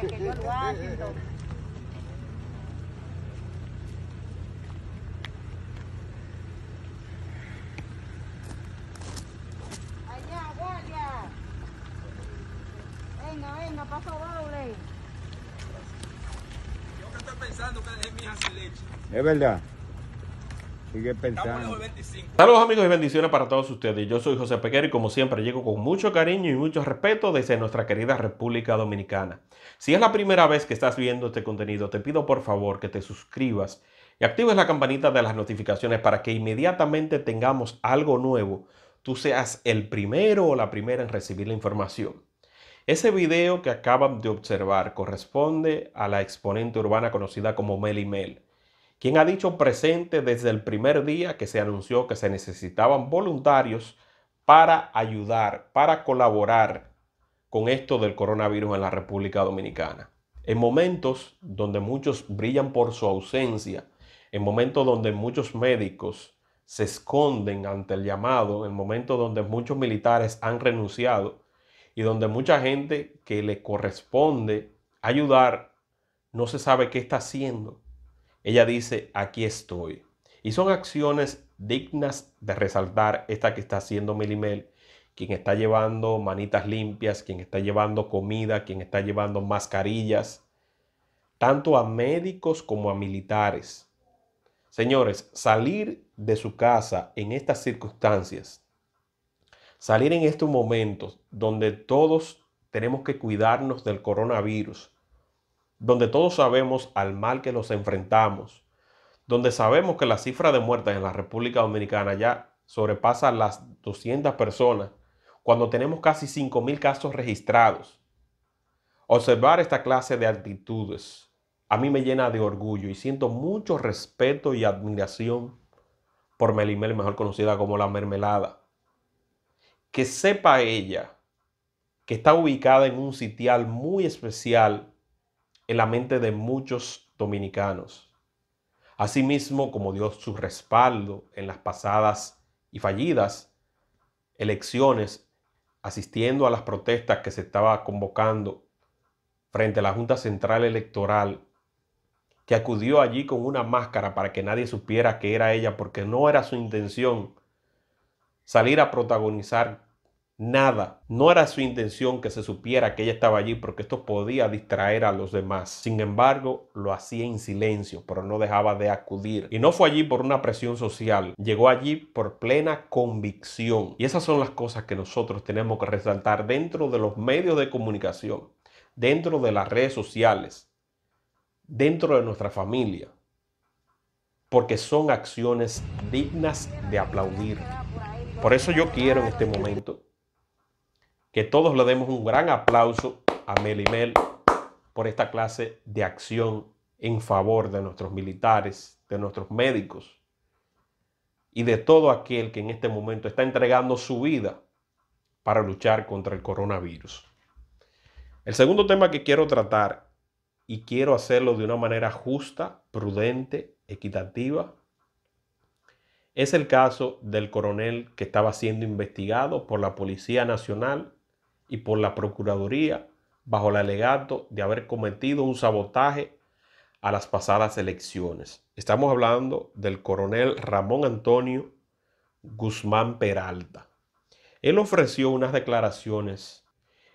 que yo lo hago. Allá, guardia. Venga, venga, paso doble. Eu que estou pensando que é minha hija É verdade. pensando. Saludos amigos y bendiciones para todos ustedes. Yo soy José Pequero y como siempre llego con mucho cariño y mucho respeto desde nuestra querida República Dominicana. Si es la primera vez que estás viendo este contenido, te pido por favor que te suscribas y actives la campanita de las notificaciones para que inmediatamente tengamos algo nuevo. Tú seas el primero o la primera en recibir la información. Ese video que acaban de observar corresponde a la exponente urbana conocida como Mel y Mel quien ha dicho presente desde el primer día que se anunció que se necesitaban voluntarios para ayudar, para colaborar con esto del coronavirus en la República Dominicana. En momentos donde muchos brillan por su ausencia, en momentos donde muchos médicos se esconden ante el llamado, en momentos donde muchos militares han renunciado y donde mucha gente que le corresponde ayudar no se sabe qué está haciendo ella dice, aquí estoy. Y son acciones dignas de resaltar esta que está haciendo Melimel, quien está llevando manitas limpias, quien está llevando comida, quien está llevando mascarillas, tanto a médicos como a militares. Señores, salir de su casa en estas circunstancias, salir en estos momentos donde todos tenemos que cuidarnos del coronavirus, donde todos sabemos al mal que los enfrentamos, donde sabemos que la cifra de muertes en la República Dominicana ya sobrepasa las 200 personas, cuando tenemos casi 5.000 casos registrados. Observar esta clase de actitudes a mí me llena de orgullo y siento mucho respeto y admiración por Melimel, mejor conocida como la mermelada. Que sepa ella que está ubicada en un sitial muy especial en la mente de muchos dominicanos, asimismo como dio su respaldo en las pasadas y fallidas elecciones, asistiendo a las protestas que se estaba convocando frente a la Junta Central Electoral, que acudió allí con una máscara para que nadie supiera que era ella, porque no era su intención salir a protagonizar nada. No era su intención que se supiera que ella estaba allí porque esto podía distraer a los demás. Sin embargo, lo hacía en silencio, pero no dejaba de acudir. Y no fue allí por una presión social, llegó allí por plena convicción. Y esas son las cosas que nosotros tenemos que resaltar dentro de los medios de comunicación, dentro de las redes sociales, dentro de nuestra familia. Porque son acciones dignas de aplaudir. Por eso yo quiero en este momento que todos le demos un gran aplauso a Mel por esta clase de acción en favor de nuestros militares, de nuestros médicos y de todo aquel que en este momento está entregando su vida para luchar contra el coronavirus. El segundo tema que quiero tratar, y quiero hacerlo de una manera justa, prudente, equitativa, es el caso del coronel que estaba siendo investigado por la Policía Nacional y por la Procuraduría bajo el alegato de haber cometido un sabotaje a las pasadas elecciones. Estamos hablando del coronel Ramón Antonio Guzmán Peralta. Él ofreció unas declaraciones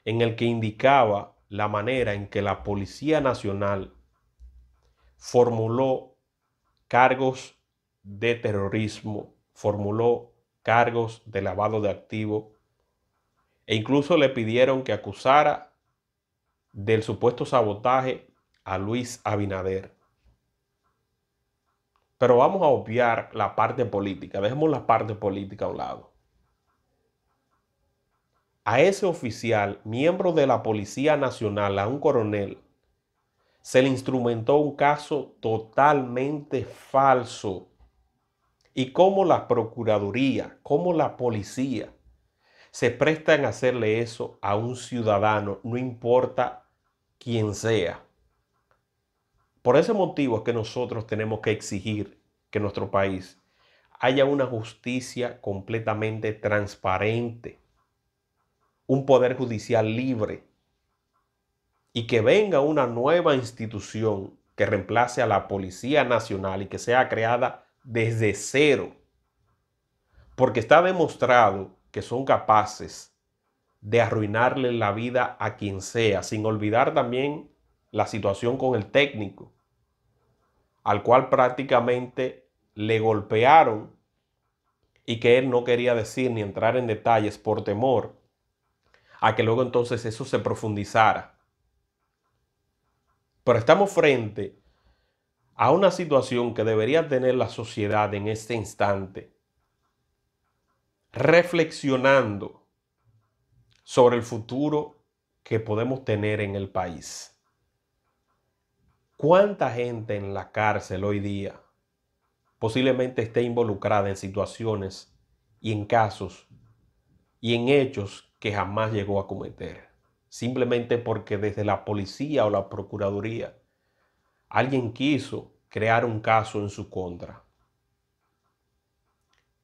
en el que indicaba la manera en que la Policía Nacional formuló cargos de terrorismo, formuló cargos de lavado de activos e incluso le pidieron que acusara del supuesto sabotaje a Luis Abinader. Pero vamos a obviar la parte política, dejemos la parte política a un lado. A ese oficial, miembro de la Policía Nacional, a un coronel, se le instrumentó un caso totalmente falso. Y como la Procuraduría, como la policía se presta a hacerle eso a un ciudadano, no importa quién sea. Por ese motivo es que nosotros tenemos que exigir que nuestro país haya una justicia completamente transparente, un poder judicial libre y que venga una nueva institución que reemplace a la Policía Nacional y que sea creada desde cero. Porque está demostrado que son capaces de arruinarle la vida a quien sea, sin olvidar también la situación con el técnico, al cual prácticamente le golpearon y que él no quería decir ni entrar en detalles por temor a que luego entonces eso se profundizara. Pero estamos frente a una situación que debería tener la sociedad en este instante reflexionando sobre el futuro que podemos tener en el país. ¿Cuánta gente en la cárcel hoy día posiblemente esté involucrada en situaciones y en casos y en hechos que jamás llegó a cometer? Simplemente porque desde la policía o la procuraduría alguien quiso crear un caso en su contra.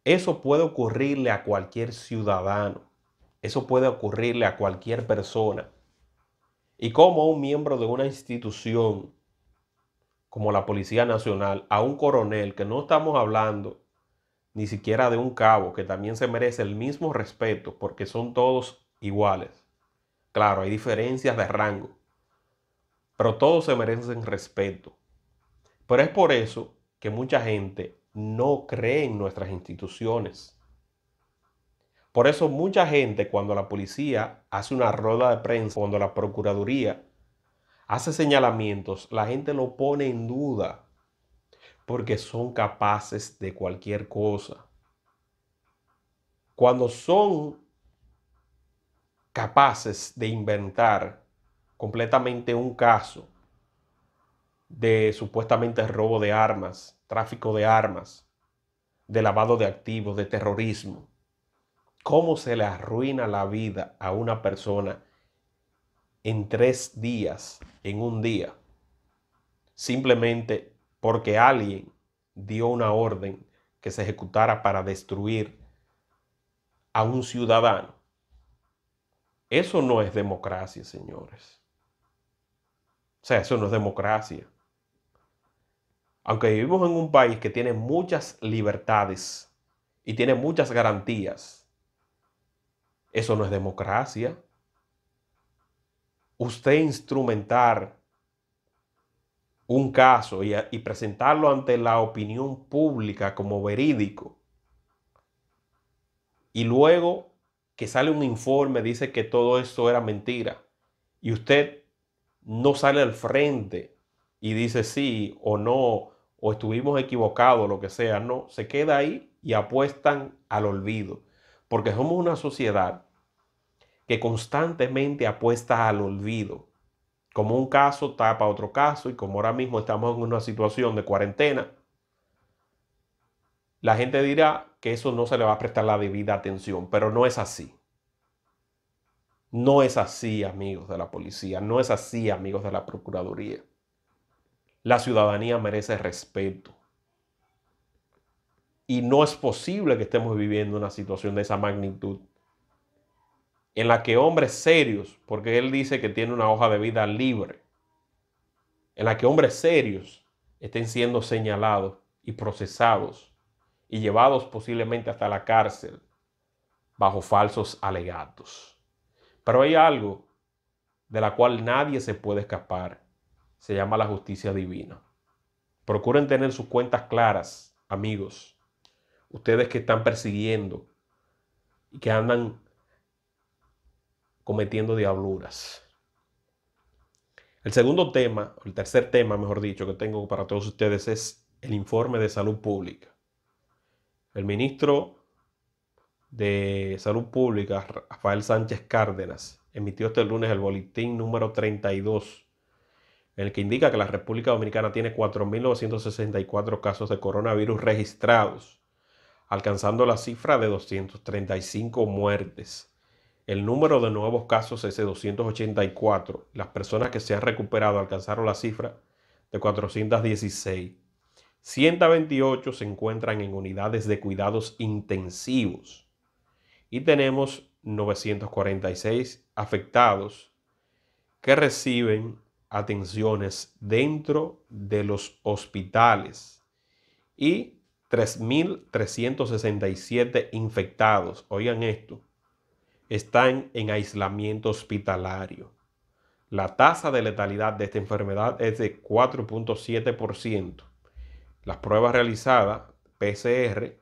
Eso puede ocurrirle a cualquier ciudadano. Eso puede ocurrirle a cualquier persona. Y como un miembro de una institución como la Policía Nacional, a un coronel, que no estamos hablando ni siquiera de un cabo, que también se merece el mismo respeto, porque son todos iguales. Claro, hay diferencias de rango, pero todos se merecen respeto. Pero es por eso que mucha gente no cree en nuestras instituciones. Por eso mucha gente cuando la policía hace una rueda de prensa, cuando la Procuraduría hace señalamientos, la gente lo pone en duda porque son capaces de cualquier cosa. Cuando son capaces de inventar completamente un caso de supuestamente robo de armas, tráfico de armas, de lavado de activos, de terrorismo. ¿Cómo se le arruina la vida a una persona en tres días, en un día? Simplemente porque alguien dio una orden que se ejecutara para destruir a un ciudadano. Eso no es democracia, señores. O sea, eso no es democracia aunque vivimos en un país que tiene muchas libertades y tiene muchas garantías, eso no es democracia. Usted instrumentar un caso y, presentarlo ante la opinión pública como verídico y luego que sale un informe, dice que todo esto era mentira y usted no sale al frente y dice sí o no, o estuvimos equivocados, lo que sea, no, se queda ahí y apuestan al olvido, porque somos una sociedad que constantemente apuesta al olvido. Como un caso tapa otro caso y como ahora mismo estamos en una situación de cuarentena, la gente dirá que eso no se le va a prestar la debida atención, pero no es así. No es así, amigos de la policía, no es así, amigos de la Procuraduría. La ciudadanía merece respeto. Y no es posible que estemos viviendo una situación de esa magnitud en la que hombres serios, porque él dice que tiene una hoja de vida libre, en la que hombres serios estén siendo señalados y procesados y llevados posiblemente hasta la cárcel bajo falsos alegatos. Pero hay algo de la cual nadie se puede escapar se llama la justicia divina. Procuren tener sus cuentas claras, amigos. Ustedes que están persiguiendo y que andan cometiendo diabluras. El segundo tema, el tercer tema, mejor dicho, que tengo para todos ustedes es el informe de salud pública. El ministro de Salud Pública, Rafael Sánchez Cárdenas, emitió este lunes el boletín número 32 en el que indica que la República Dominicana tiene 4.964 casos de coronavirus registrados, alcanzando la cifra de 235 muertes. El número de nuevos casos es de 284. Las personas que se han recuperado alcanzaron la cifra de 416. 128 se encuentran en unidades de cuidados intensivos y tenemos 946 afectados que reciben atenciones dentro de los hospitales y 3.367 infectados, oigan esto, están en aislamiento hospitalario. La tasa de letalidad de esta enfermedad es de 4.7%. Las pruebas realizadas, PCR,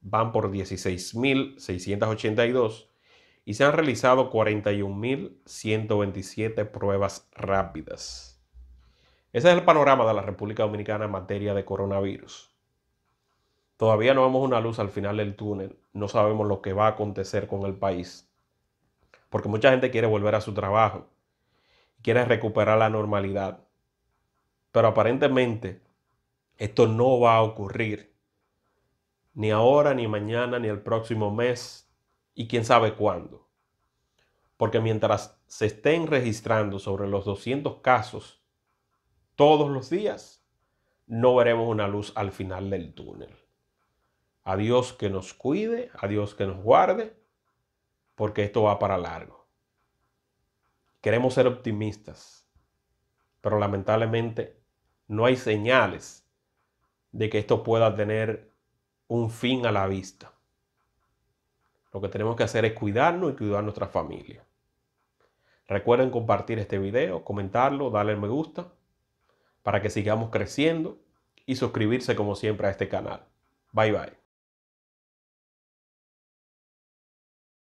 van por 16.682 y se han realizado 41.127 pruebas rápidas. Ese es el panorama de la República Dominicana en materia de coronavirus. Todavía no vemos una luz al final del túnel, no sabemos lo que va a acontecer con el país, porque mucha gente quiere volver a su trabajo, quiere recuperar la normalidad, pero aparentemente esto no va a ocurrir ni ahora, ni mañana, ni el próximo mes, y quién sabe cuándo. Porque mientras se estén registrando sobre los 200 casos todos los días, no veremos una luz al final del túnel. A Dios que nos cuide, a Dios que nos guarde, porque esto va para largo. Queremos ser optimistas, pero lamentablemente no hay señales de que esto pueda tener un fin a la vista. Lo que tenemos que hacer es cuidarnos y cuidar a nuestra familia. Recuerden compartir este video, comentarlo, darle me gusta para que sigamos creciendo y suscribirse como siempre a este canal. Bye bye.